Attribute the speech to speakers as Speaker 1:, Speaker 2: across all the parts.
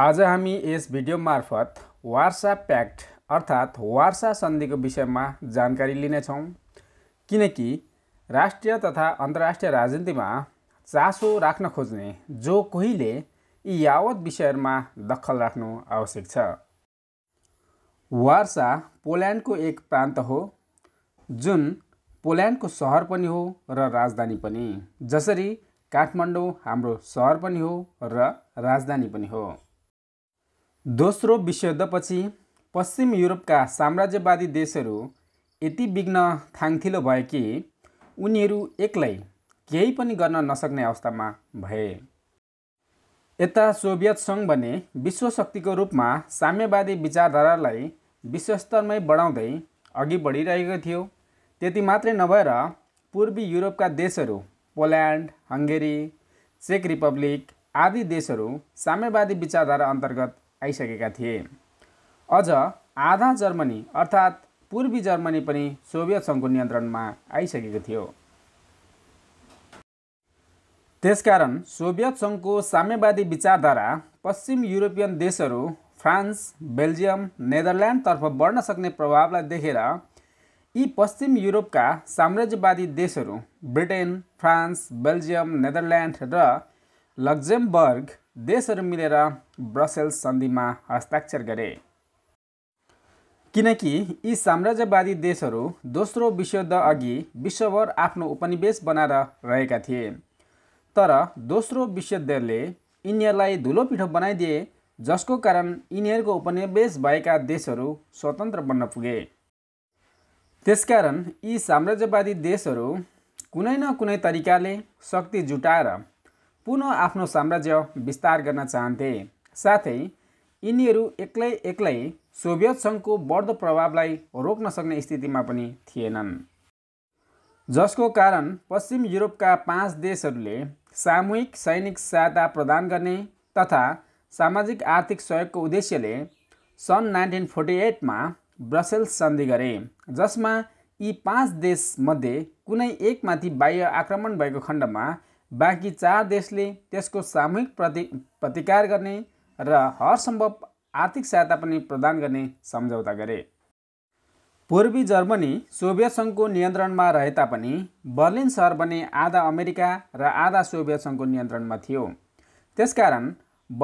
Speaker 1: आज हामी यस भिडियो मार्फत वार्सा प्याक्ट अर्थात् वार्सा सन्धिको विषयमा जानकारी लिनेछौँ किनकि राष्ट्रिय तथा अन्तर्राष्ट्रिय राजनीतिमा चासो राख्न खोज्ने जो कोहीले यी यावत विषयहरूमा दखल राख्नु आवश्यक छ वार्सा पोल्यान्डको एक प्रान्त हो जुन पोल्यान्डको सहर पनि हो र राजधानी पनि जसरी काठमाडौँ हाम्रो सहर पनि हो र राजधानी पनि हो दोस्रो विश्वयुद्धपछि पश्चिम युरोपका साम्राज्यवादी देशहरू यति बिग्न थाङथिलो भए कि उनीहरू एक्लै केही पनि गर्न नसक्ने अवस्थामा भए यता सोभियत सङ्घ भने विश्व शक्तिको रूपमा साम्यवादी विचारधारालाई विश्वस्तरमै बढाउँदै अघि बढिरहेको थियो त्यति मात्रै नभएर पूर्वी युरोपका देशहरू पोल्यान्ड हङ्गेरी चेक रिपब्लिक आदि देशहरू साम्यवादी विचारधारा अन्तर्गत आइसकेका थिए अझ आधा जर्मनी अर्थात् पूर्वी जर्मनी पनि सोभियत सङ्घको नियन्त्रणमा आइसकेको थियो त्यसकारण सोभियत सङ्घको साम्यवादी विचारधारा पश्चिम युरोपियन देशहरू फ्रान्स बेल्जियम नेदरल्यान्डतर्फ बढ्न सक्ने प्रभावलाई देखेर यी पश्चिम युरोपका साम्राज्यवादी देशहरू ब्रिटेन फ्रान्स बेल्जियम नेदरल्यान्ड र लग्जेमबर्ग देशहरू मिलेर ब्रसेल्स सन्धिमा हस्ताक्षर गरे किनकि यी साम्राज्यवादी देशहरू दोस्रो विश्वयुद्ध अघि विश्वभर आफ्नो उपनिवेश बनाएर रहेका थिए तर दोस्रो विश्वयुद्धले यिनीहरूलाई धुलो पिठो बनाइदिए जसको कारण यिनीहरूको उपनिवेश भएका देशहरू स्वतन्त्र बन्न पुगे त्यसकारण यी साम्राज्यवादी देशहरू कुनै न कुनै तरिकाले शक्ति जुटाएर पुनः आफ्नो साम्राज्य विस्तार गर्न चाहन्थे साथै यिनीहरू एक्लै एक्लै सोभियत सङ्घको बढ्दो प्रभावलाई रोक्न सक्ने स्थितिमा पनि थिएनन् जसको कारण पश्चिम युरोपका पाँच देशहरूले सामूहिक सैनिक सहायता प्रदान गर्ने तथा सामाजिक आर्थिक सहयोगको उद्देश्यले सन् नाइन्टिन फोर्टी एटमा ब्रसेल्स सन्धि गरे जसमा यी पाँच देशमध्ये कुनै एकमाथि बाह्य आक्रमण भएको खण्डमा बाँकी चार देशले त्यसको सामूहिक प्रति प्रतिकार गर्ने र हर सम्भव आर्थिक सहायता पनि प्रदान गर्ने सम्झौता गरे पूर्वी जर्मनी सोभियत सङ्घको नियन्त्रणमा रहे तापनि बर्लिन सहर भने आधा अमेरिका र आधा सोभियत सङ्घको नियन्त्रणमा थियो त्यसकारण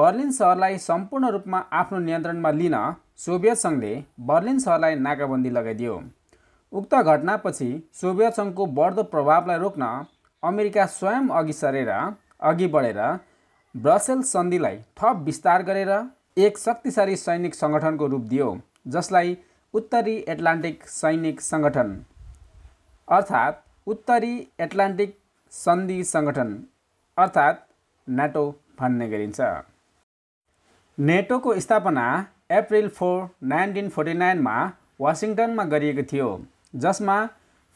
Speaker 1: बर्लिन सहरलाई सम्पूर्ण रूपमा आफ्नो नियन्त्रणमा लिन सोभियत सङ्घले बर्लिन सहरलाई नाकाबन्दी लगाइदियो उक्त घटनापछि सोभियत सङ्घको बढ्दो प्रभावलाई रोक्न अमेरिका स्वयं अघि सरेर अघि बढेर ब्रसेल सन्धिलाई थप विस्तार गरेर एक शक्तिशाली सैनिक सङ्गठनको रूप दियो जसलाई उत्तरी एटलान्टिक सैनिक सङ्गठन अर्थात् उत्तरी एटलान्टिक सन्धि सङ्गठन अर्थात् नाटो भन्ने गरिन्छ नेटोको स्थापना अप्रिल फोर नाइन्टिन फोर्टी नाइनमा वासिङटनमा गरिएको थियो जसमा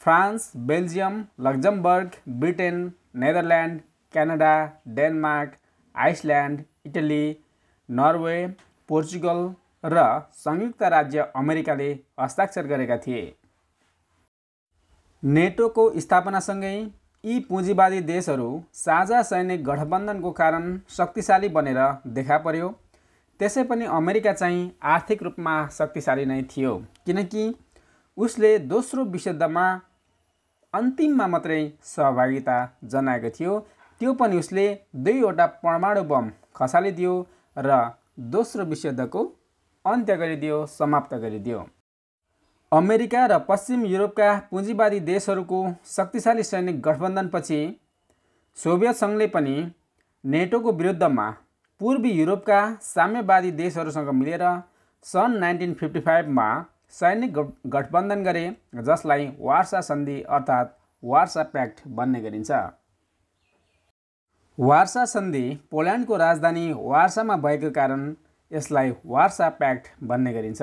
Speaker 1: France Belgium Luxembourg Britain Netherlands Canada Denmark Iceland Italy Norway Portugal र संयुक्त राज्य अमेरिकाले हस्ताक्षर गरेका थिए नेटोको स्थापनासँगै यी पुँजीवादी देशहरू साझा सैनिक गठबन्धनको कारण शक्तिशाली बनेर देखा पर्यो त्यसै पनि अमेरिका चाहिँ आर्थिक रूपमा शक्तिशाली नै थियो किनकि उसले दोस्रो विश्वयुद्धमा अन्तिममा मात्रै सहभागिता जनाएको थियो त्यो पनि उसले दुईवटा परमाणु बम खसालिदियो र दोस्रो विश्वयुद्धको अन्त्य गरिदियो समाप्त गरिदियो अमेरिका र पश्चिम युरोपका पुँजीवादी देशहरूको शक्तिशाली सैनिक गठबन्धनपछि सोभियत सङ्घले पनि नेटोको विरुद्धमा पूर्वी युरोपका साम्यवादी देशहरूसँग मिलेर सन् नाइन्टिन फिफ्टी फाइभमा सैनिक गठबन्धन गरे जसलाई वार्सा सन्धि अर्थात् वार्सा प्याक्ट भन्ने गरिन्छ वार्सा सन्धि पोल्यान्डको राजधानी वार्सामा भएको कारण यसलाई वार्सा प्याक्ट भन्ने गरिन्छ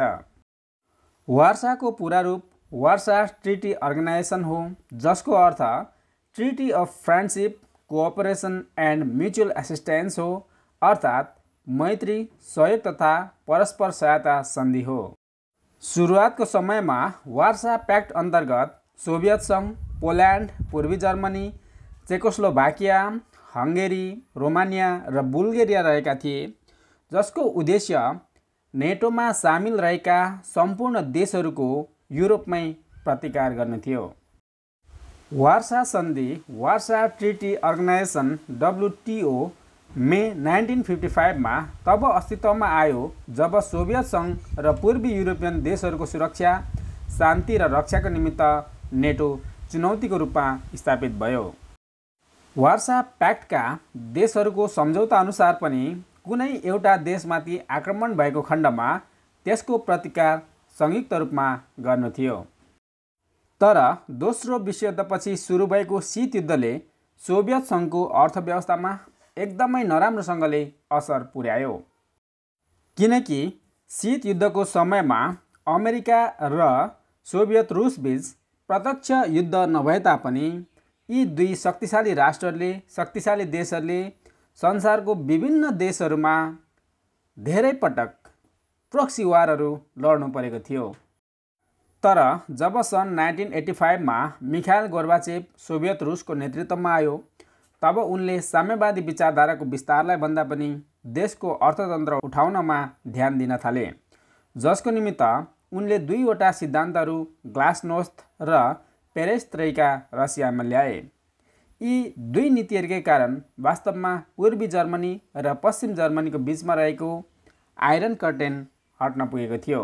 Speaker 1: वार्साको पुरा रूप वार्सा ट्रिटी अर्गनाइजेसन हो जसको अर्थ treaty of friendship cooperation and mutual assistance हो अर्थात् मैत्री सहयोग तथा परस्पर सहायता सन्धि हो सुरुवातको समयमा वार्सा प्याक्ट अन्तर्गत सोभियत सङ्घ पोल्यान्ड पूर्वी जर्मनी चेकोस्लोभाकिया हङ्गेरी रोमानिया र बुल्गेरिया रहेका थिए जसको उद्देश्य नेटोमा सामेल रहेका सम्पूर्ण देशहरूको युरोपमै प्रतिकार गर्नु थियो वार्सा सन्धि Warsaw treaty organization WTO May 1955 मा तब अस्तित्वमा आयो जब सोभियत सङ्घ र पूर्वी युरोपियन देशहरूको सुरक्षा शान्ति र रक्षाको निमित्त नेटो चुनौतीको रूपमा स्थापित भयो वार्सा प्याक्टका देशहरूको अनुसार पनि कुनै एउटा देशमाथि आक्रमण भएको खण्डमा त्यसको प्रतिकार संयुक्त रूपमा गर्नु थियो तर दोस्रो विश्वयुद्धपछि सुरु भएको शीत युद्धले सोभियत सङ्घको अर्थव्यवस्थामा एकदमै नराम्रोसँगले असर पुर्यायो किनकि शीत युद्धको समयमा अमेरिका र सोभियत रुसबीच प्रत्यक्ष युद्ध नभए तापनि यी दुई शक्तिशाली राष्ट्रहरूले शक्तिशाली देशहरूले संसारको विभिन्न देशहरूमा धेरै पटक प्रोक्सी वारहरू लड्नु परेको थियो तर जब सन् नाइन्टिन एट्टी फाइभमा मिखायल गोर्बाचेप सोभियत रुसको नेतृत्वमा आयो तब उनले साम्यवादी विचारधाराको विस्तारलाई भन्दा पनि देशको अर्थतन्त्र उठाउनमा ध्यान दिन थाले जसको निमित्त उनले दुईवटा सिद्धान्तहरू ग्लासनोस्थ र त्रैका रसियामा ल्याए यी दुई नीतिहरूकै कारण वास्तवमा पूर्वी जर्मनी र पश्चिम जर्मनीको बिचमा रहेको आइरन कर्टेन हट्न पुगेको थियो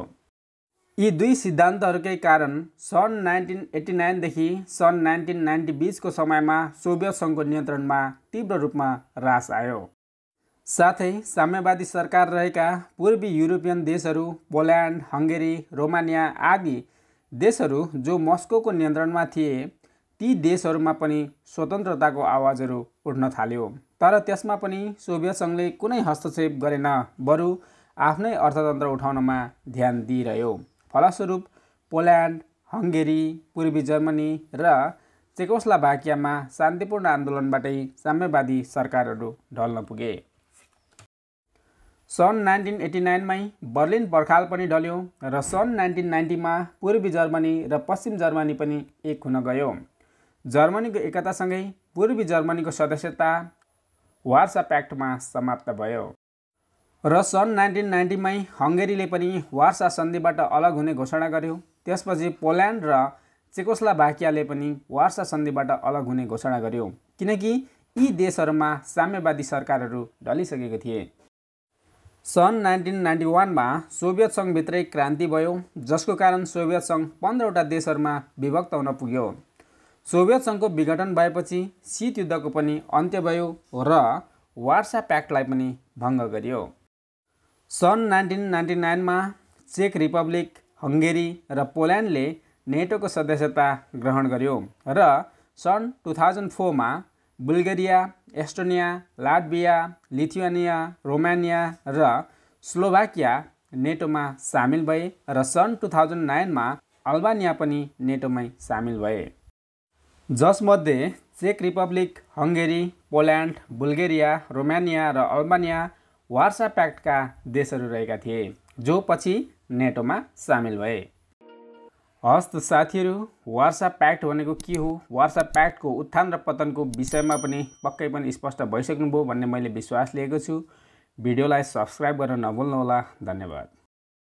Speaker 1: यी दुई सिद्धान्तहरूकै कारण सन् नाइन्टिन एट्टी नाइनदेखि सन् नाइन्टिन नाइन्टी बिचको समयमा सोभियत सङ्घको नियन्त्रणमा तीव्र रूपमा ह्रास आयो साथै साम्यवादी सरकार रहेका पूर्वी युरोपियन देशहरू पोल्यान्ड हङ्गेरी रोमानिया आदि देशहरू जो मस्को नियन्त्रणमा थिए ती देशहरूमा पनि स्वतन्त्रताको आवाजहरू उठ्न थाल्यो तर त्यसमा पनि सोभियत सङ्घले कुनै हस्तक्षेप गरेन बरु आफ्नै अर्थतन्त्र उठाउनमा ध्यान दिइरह्यो फलस्वरूप पोल्यान्ड हङ्गेरी पूर्वी जर्मनी र चेकोस्लाभाकियामा शान्तिपूर्ण आन्दोलनबाटै साम्यवादी सरकारहरू ढल्न पुगे सन् नाइन्टिन एट्टी नाइनमै बर्लिन पर्खाल पनि ढल्यो र सन् नाइन्टिन नाइन्टीमा पूर्वी जर्मनी र पश्चिम जर्मनी पनि एक हुन गयो जर्मनीको एकतासँगै पूर्वी जर्मनीको सदस्यता वार्सा प्याक्टमा समाप्त भयो र सन् नाइन्टिन नाइन्टीमै हङ्गेरीले पनि वार्सा सन्धिबाट अलग हुने घोषणा गर्यो त्यसपछि पोल्यान्ड र चेकोस्लाभाकियाले पनि वार्सा सन्धिबाट अलग हुने घोषणा गर्यो किनकि यी देशहरूमा साम्यवादी सरकारहरू ढलिसकेको थिए सन् नाइन्टिन नाइन्टी वानमा सोभियत सङ्घभित्रै क्रान्ति भयो जसको कारण सोभियत सङ्घ पन्ध्रवटा देशहरूमा विभक्त हुन पुग्यो सोभियत सङ्घको विघटन भएपछि शीत युद्धको पनि अन्त्य भयो र वार्सा प्याक्टलाई पनि भङ्ग गरियो सन् नाइन्टिन नाइन्टी नाइनमा चेक रिपब्लिक हङ्गेरी र पोल्यान्डले नेटोको सदस्यता ग्रहण गर्यो र सन् टु थाउजन्ड फोरमा Bulgaria Estonia Latvia Lithuania Romania र स्लोभाकिया नेटोमा सामेल भए र सन् टु थाउजन्ड नाइनमा अल्बानिया पनि नेटोमै सामेल भए जसमध्ये चेक Republic Hungary Poland Bulgaria Romania र अल्बानिया वार्सा प्याक्टका देशहरू रहेका थिए जो पछि नेटोमा सामेल भए हस्त साथीहरू वार्सा प्याक्ट भनेको के हो वार्सा प्याक्टको उत्थान र पतनको विषयमा पनि पक्कै पनि स्पष्ट भइसक्नुभयो भन्ने मैले विश्वास लिएको छु भिडियोलाई सब्सक्राइब गर्न नभुल्नुहोला धन्यवाद